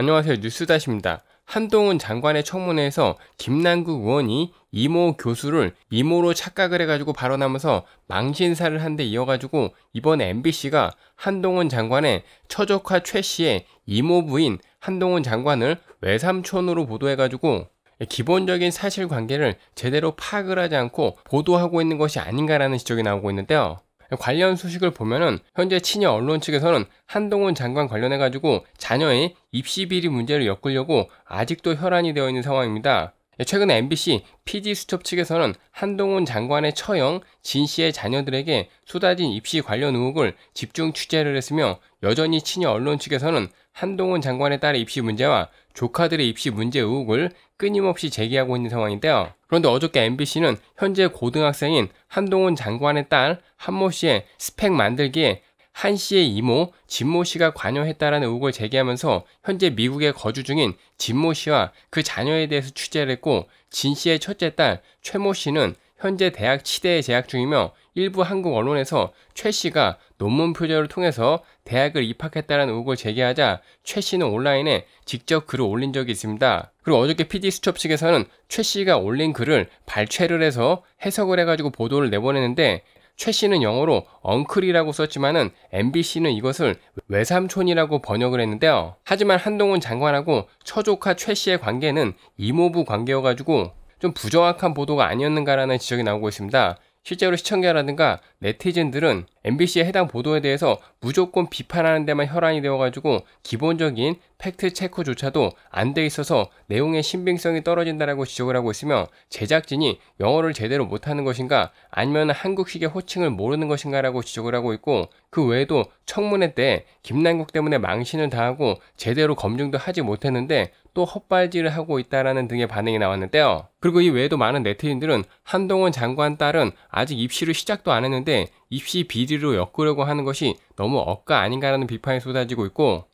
안녕하세요. 뉴스다시입니다. 한동훈 장관의 청문회에서 김남국 의원이 이모 교수를 이모로 착각을 해가지고 발언하면서 망신사를 한 데 이어가지고 이번 MBC가 한동훈 장관의 처적화 최 씨의 이모 부인 한동훈 장관을 외삼촌으로 보도해가지고 기본적인 사실관계를 제대로 파악을 하지 않고 보도하고 있는 것이 아닌가라는 지적이 나오고 있는데요. 관련 소식을 보면은 현재 친여 언론 측에서는 한동훈 장관 관련해 가지고 자녀의 입시 비리 문제를 엮으려고 아직도 혈안이 되어 있는 상황입니다. 최근 MBC PD수첩 측에서는 한동훈 장관의 처형, 진 씨의 자녀들에게 쏟아진 입시 관련 의혹을 집중 취재를 했으며 여전히 친여 언론 측에서는 한동훈 장관의 딸의 입시 문제와 조카들의 입시 문제 의혹을 끊임없이 제기하고 있는 상황인데요. 그런데 어저께 MBC는 현재 고등학생인 한동훈 장관의 딸 한모 씨의 스펙 만들기에 한 씨의 이모 진모 씨가 관여했다라는 의혹을 제기하면서 현재 미국에 거주 중인 진모 씨와 그 자녀에 대해서 취재를 했고 진 씨의 첫째 딸 최모 씨는 현재 대학 치대에 재학 중이며 일부 한국 언론에서 최 씨가 논문 표절을 통해서 대학을 입학했다라는 의혹을 제기하자 최 씨는 온라인에 직접 글을 올린 적이 있습니다. 그리고 어저께 PD수첩 측에서는 최 씨가 올린 글을 발췌를 해서 해석을 해가지고 보도를 내보냈는데최 씨는 영어로 엉클이라고 썼지만은 MBC는 이것을 외삼촌이라고 번역을 했는데요. 하지만 한동훈 장관하고 처조카 최 씨의 관계는 이모부 관계여가지고 좀 부정확한 보도가 아니었는가라는 지적이 나오고 있습니다. 실제로 시청자라든가 네티즌들은 MBC의 해당 보도에 대해서 무조건 비판하는 데만 혈안이 되어가지고 기본적인 팩트 체크조차도 안 돼 있어서 내용의 신빙성이 떨어진다라고 지적을 하고 있으며 제작진이 영어를 제대로 못하는 것인가 아니면 한국식의 호칭을 모르는 것인가라고 지적을 하고 있고 그 외에도 청문회 때 김남국 때문에 망신을 당하고 제대로 검증도 하지 못했는데 또 헛발질을 하고 있다라는 등의 반응이 나왔는데요. 그리고 이 외에도 많은 네티즌들은 한동훈 장관 딸은 아직 입시를 시작도 안 했는데 입시 비리로 엮으려고 하는 것이 너무 억까 아닌가라는 비판이 쏟아지고 있고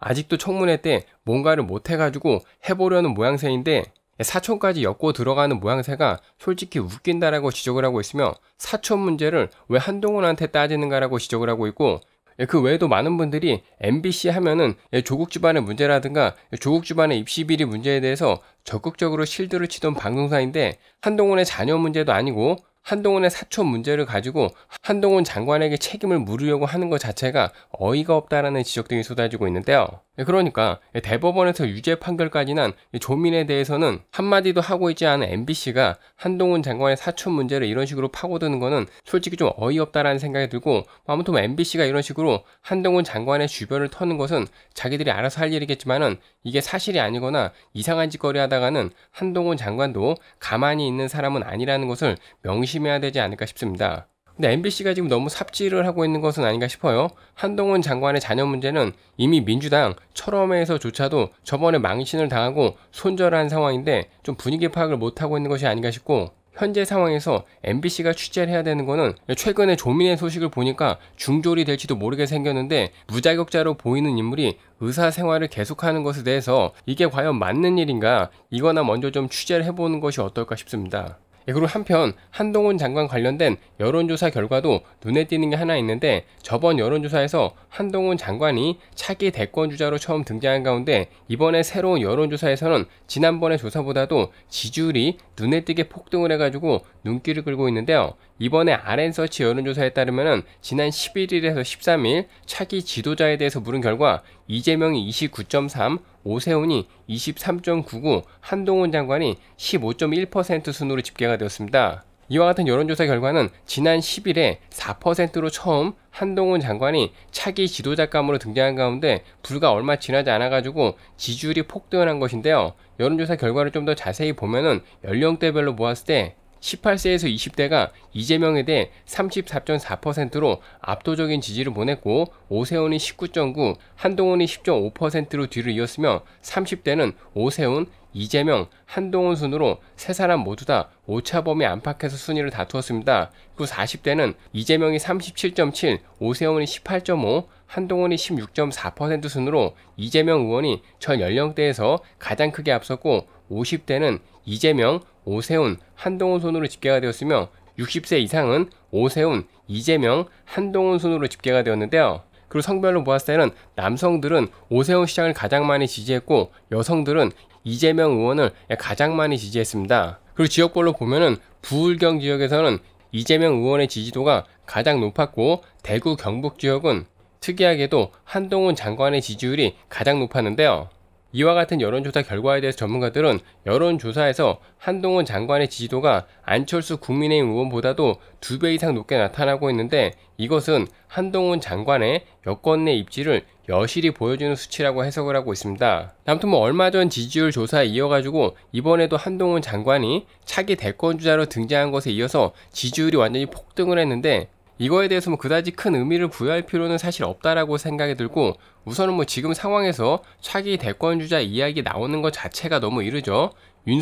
아직도 청문회 때 뭔가를 못해가지고 해보려는 모양새인데 사촌까지 엮고 들어가는 모양새가 솔직히 웃긴다라고 지적을 하고 있으며 사촌 문제를 왜 한동훈한테 따지는가라고 지적을 하고 있고 예, 그 외에도 많은 분들이 MBC 하면은 예, 조국 집안의 문제라든가 조국 집안의 입시 비리 문제에 대해서 적극적으로 실드를 치던 방송사인데 한동훈의 자녀 문제도 아니고 한동훈의 사촌 문제를 가지고 한동훈 장관에게 책임을 물으려고 하는 것 자체가 어이가 없다라는 지적등이 쏟아지고 있는데요. 예, 그러니까 대법원에서 유죄 판결까지 난 조민에 대해서는 한마디도 하고 있지 않은 MBC가 한동훈 장관의 사촌 문제를 이런 식으로 파고드는 거는 솔직히 좀 어이없다라는 생각이 들고 아무튼 MBC가 뭐 이런 식으로 한동훈 장관의 주변을 터는 것은 자기들이 알아서 할 일이겠지만은 이게 사실이 아니거나 이상한 짓거리 하다가는 한동훈 장관도 가만히 있는 사람은 아니라는 것을 명심해야 되지 않을까 싶습니다. 근데 MBC가 지금 너무 삽질을 하고 있는 것은 아닌가 싶어요. 한동훈 장관의 자녀 문제는 이미 민주당 철험회에서조차도 저번에 망신을 당하고 손절한 상황인데 좀 분위기 파악을 못하고 있는 것이 아닌가 싶고 현재 상황에서 MBC가 취재를 해야 되는 거는 최근에 조민의 소식을 보니까 중졸이 될지도 모르게 생겼는데 무자격자로 보이는 인물이 의사 생활을 계속하는 것에 대해서 이게 과연 맞는 일인가 이거나 먼저 좀 취재를 해보는 것이 어떨까 싶습니다. 그리고 한편 한동훈 장관 관련된 여론조사 결과도 눈에 띄는 게 하나 있는데 저번 여론조사에서 한동훈 장관이 차기 대권 주자로 처음 등장한 가운데 이번에 새로운 여론조사에서는 지난번의 조사보다도 지지율이 눈에 띄게 폭등을 해가지고 눈길을 끌고 있는데요. 이번에 RN서치 여론조사에 따르면 지난 11일에서 13일 차기 지도자에 대해서 물은 결과 이재명이 29.3, 오세훈이 23.99, 한동훈 장관이 15.1% 순으로 집계가 되었습니다. 이와 같은 여론조사 결과는 지난 10일에 4%로 처음 한동훈 장관이 차기 지도자감으로 등장한 가운데 불과 얼마 지나지 않아가지고 지지율이 폭등한 것인데요. 여론조사 결과를 좀 더 자세히 보면은 연령대별로 모았을 때 18세에서 20대가 이재명에 대해 34.4%로 압도적인 지지를 보냈고 오세훈이 19.9, 한동훈이 10.5%로 뒤를 이었으며 30대는 오세훈, 이재명, 한동훈 순으로 세 사람 모두 다 오차범위 안팎에서 순위를 다투었습니다. 그 40대는 이재명이 37.7, 오세훈이 18.5, 한동훈이 16.4% 순으로 이재명 의원이 전 연령대에서 가장 크게 앞섰고 50대는 이재명, 오세훈, 한동훈 손으로 집계가 되었으며 60세 이상은 오세훈, 이재명, 한동훈 손으로 집계가 되었는데요. 그리고 성별로 보았을 때는 남성들은 오세훈 시장을 가장 많이 지지했고 여성들은 이재명 의원을 가장 많이 지지했습니다. 그리고 지역별로 보면은 부울경 지역에서는 이재명 의원의 지지도가 가장 높았고 대구 경북 지역은 특이하게도 한동훈 장관의 지지율이 가장 높았는데요. 이와 같은 여론조사 결과에 대해서 전문가들은 여론조사에서 한동훈 장관의 지지도가 안철수 국민의힘 의원보다도 두 배 이상 높게 나타나고 있는데 이것은 한동훈 장관의 여권 내 입지를 여실히 보여주는 수치라고 해석을 하고 있습니다. 아무튼 뭐 얼마 전 지지율 조사에 이어가지고 이번에도 한동훈 장관이 차기 대권주자로 등장한 것에 이어서 지지율이 완전히 폭등을 했는데 이거에 대해서 뭐 그다지 큰 의미를 부여할 필요는 사실 없다라고 생각이 들고 우선은 뭐 지금 상황에서 차기 대권주자 이야기 나오는 것 자체가 너무 이르죠.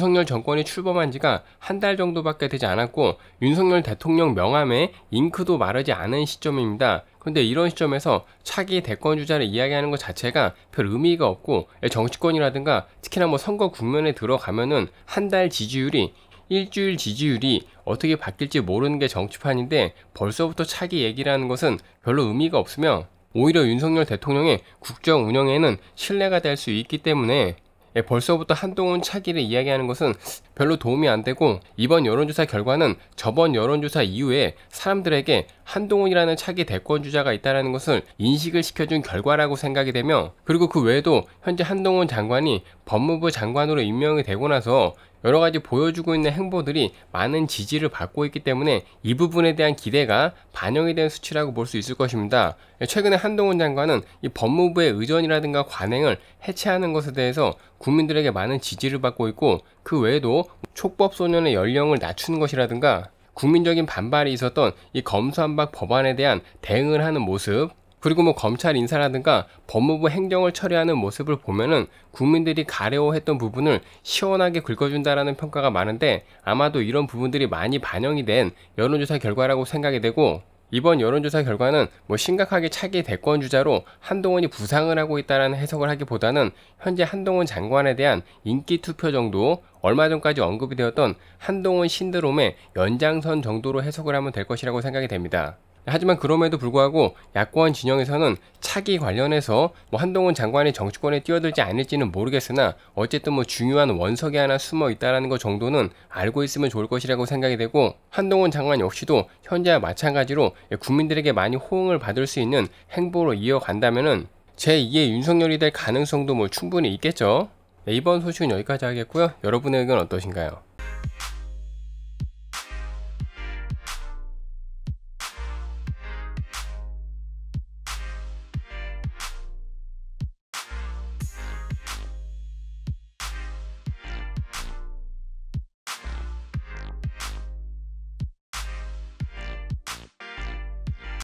윤석열 정권이 출범한 지가 한 달 정도밖에 되지 않았고 윤석열 대통령 명함에 잉크도 마르지 않은 시점입니다. 근데 이런 시점에서 차기 대권 주자를 이야기하는 것 자체가 별 의미가 없고 정치권이라든가 특히나 뭐 선거 국면에 들어가면은 한 달 지지율이 일주일 지지율이 어떻게 바뀔지 모르는 게 정치판인데 벌써부터 차기 얘기라는 것은 별로 의미가 없으며 오히려 윤석열 대통령의 국정 운영에는 신뢰가 될 수 있기 때문에 예, 벌써부터 한동훈 차기를 이야기하는 것은 별로 도움이 안 되고 이번 여론조사 결과는 저번 여론조사 이후에 사람들에게 한동훈이라는 차기 대권주자가 있다는 것을 인식을 시켜준 결과라고 생각이 되며 그리고 그 외에도 현재 한동훈 장관이 법무부 장관으로 임명이 되고 나서 여러 가지 보여주고 있는 행보들이 많은 지지를 받고 있기 때문에 이 부분에 대한 기대가 반영이 된 수치라고 볼 수 있을 것입니다. 최근에 한동훈 장관은 이 법무부의 의전이라든가 관행을 해체하는 것에 대해서 국민들에게 많은 지지를 받고 있고 그 외에도 촉법 소년의 연령을 낮추는 것이라든가 국민적인 반발이 있었던 이 검수한박 법안에 대한 대응을 하는 모습 그리고 뭐 검찰 인사라든가 법무부 행정을 처리하는 모습을 보면은 국민들이 가려워했던 부분을 시원하게 긁어준다라는 평가가 많은데 아마도 이런 부분들이 많이 반영이 된 여론조사 결과라고 생각이 되고 이번 여론조사 결과는 뭐 심각하게 차기 대권 주자로 한동훈이 부상을 하고 있다라는 해석을 하기보다는 현재 한동훈 장관에 대한 인기 투표 정도 얼마 전까지 언급이 되었던 한동훈 신드롬의 연장선 정도로 해석을 하면 될 것이라고 생각이 됩니다. 하지만 그럼에도 불구하고 야권 진영에서는 차기 관련해서 뭐 한동훈 장관이 정치권에 뛰어들지 않을지는 모르겠으나 어쨌든 뭐 중요한 원석이 하나 숨어 있다라는 것 정도는 알고 있으면 좋을 것이라고 생각이 되고 한동훈 장관 역시도 현재와 마찬가지로 국민들에게 많이 호응을 받을 수 있는 행보로 이어간다면은 제2의 윤석열이 될 가능성도 뭐 충분히 있겠죠. 네, 이번 소식은 여기까지 하겠고요. 여러분의 의견 어떠신가요?